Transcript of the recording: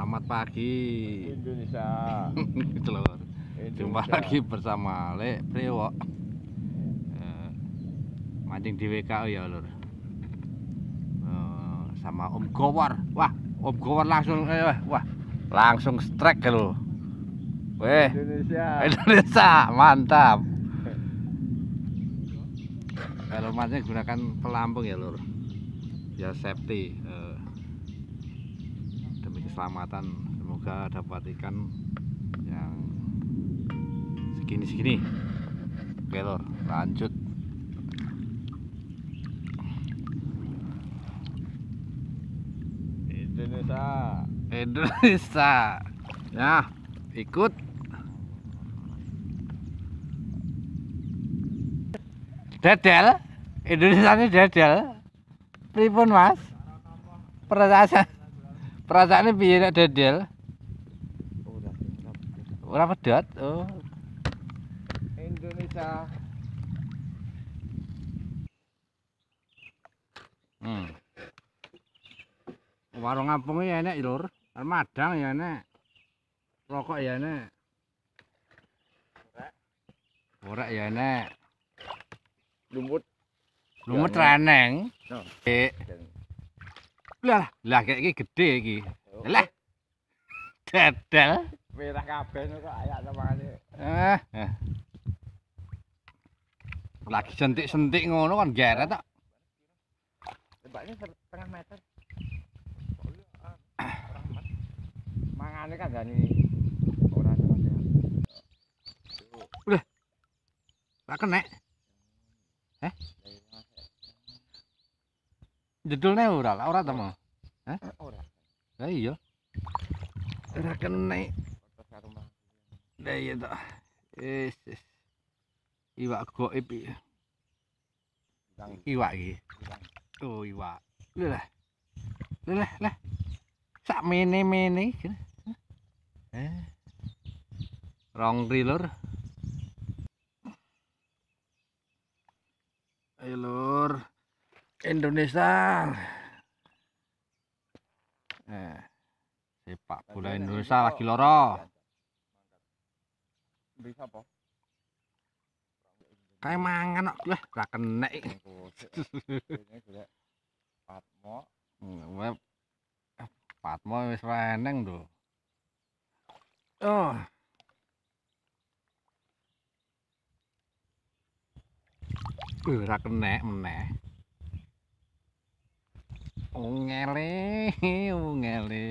Selamat pagi Indonesia. Telur. Jumpa lagi bersama Lek Priwok. Eh, mancing di WKO ya, Lur. Eh, sama Om Gowar. Wah, Om Gowar langsung eh, wah, langsung strike ya, Lur. Weh. Indonesia. Indonesia, mantap. Kalau mancing gunakan pelampung ya, Lur. Ya safety. Eh, keselamatan semoga dapat ikan yang segini-segini oke lor lanjut Indonesia Indonesia ya ikut Dedel Indonesia ini dedel pripun mas perasaan perasaannya piye nek dedel oh, ora pedot oh Indonesia hmm. warung apung ya enak lur madang ya enak rokok ya enak ora ya enak lumut lumut reneng oke Lah, lah kayak gini gede lagi Lah. Dadal. Merah kabeh kok ayak temane. Eh, eh. Lagi sentik-sentik ngono kan geret tak. Lebatnya setengah meter. Mangane kan Udah. Tak kena. Eh? jedulnya ora lah ora tamu eh, ora eh? iya ora kena deh ya tak is is iwa goib iya iwak iya oh iwa lu lah lu sak mene mene eh rong lor ayo lor Indonesia. Eh, sepak bola Indonesia lagi loro. Bisa apa? Kayak mangan kok lah, gak kena. Patmo. Hmm, Web. Eh, Patmo wis reneng lho. Oh. Wis ra kena meneh. ngele ngele